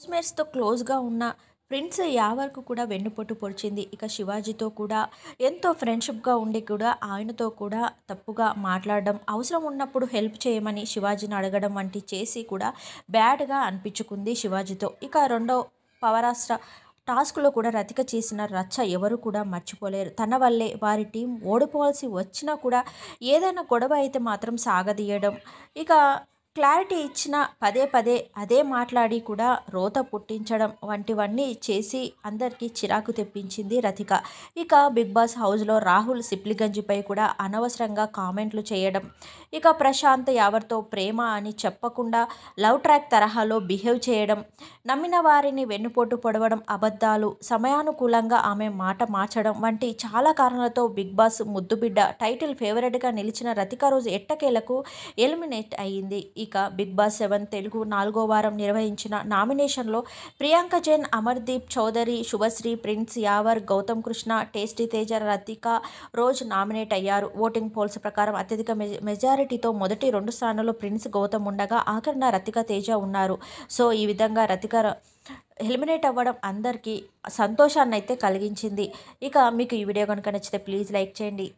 హౌస్మేట్స్తో క్లోజ్గా ఉన్న ఫ్రెండ్స్ యావర్కు కూడా వెన్నుపొట్టు పొడిచింది ఇక శివాజీతో కూడా ఎంతో ఫ్రెండ్షిప్గా ఉండి కూడా ఆయనతో కూడా తప్పుగా మాట్లాడడం అవసరం ఉన్నప్పుడు హెల్ప్ చేయమని శివాజీని అడగడం వంటి చేసి కూడా బ్యాడ్గా అనిపించుకుంది శివాజీతో ఇక రెండో పవరాష్ట్ర టాస్క్లో కూడా రతిక చేసిన రచ్చ ఎవరు కూడా మర్చిపోలేరు తన వల్లే వారి టీం ఓడిపోవాల్సి వచ్చినా కూడా ఏదైనా గొడవ అయితే మాత్రం సాగదీయడం ఇక క్లారిటీ ఇచ్చిన పదే పదే అదే మాట్లాడి కూడా రోత పుట్టించడం వంటివన్నీ చేసి అందరికీ చిరాకు తెప్పించింది రతిక ఇక బిగ్ బాస్ హౌస్లో రాహుల్ సిప్లిగంజిపై కూడా అనవసరంగా కామెంట్లు చేయడం ఇక ప్రశాంత్ ఎవరితో ప్రేమ అని చెప్పకుండా లవ్ ట్రాక్ తరహాలో బిహేవ్ చేయడం నమ్మిన వారిని వెన్నుపోటు పొడవడం అబద్ధాలు సమయానుకూలంగా ఆమె మాట మార్చడం వంటి చాలా కారణాలతో బిగ్ బాస్ ముద్దుబిడ్డ టైటిల్ ఫేవరెట్గా నిలిచిన రతిక రోజు ఎట్టకేలకు ఎలిమినేట్ అయ్యింది ఇక బిగ్ బాస్ సెవెన్ తెలుగు నాలుగో వారం నిర్వహించిన నామినేషన్లో Priyanka Jain Amardeep Chowdary Shubhashree Prince Yawar Gautam Krishna tasty Teja Rathika Rose nominate అయ్యారు ఓటింగ్ పోల్స్ ప్రకారం అత్యధిక మెజారిటీతో మొదటి రెండు స్థానాల్లో ప్రిన్స్ గౌతమ్ ఉండగా ఆఖరిన రతిక తేజ ఉన్నారు సో ఈ విధంగా రతిక హెలిమినేట్ అవ్వడం అందరికీ సంతోషాన్ని అయితే కలిగించింది ఇక మీకు ఈ వీడియో కనుక నచ్చితే ప్లీజ్ లైక్ చేయండి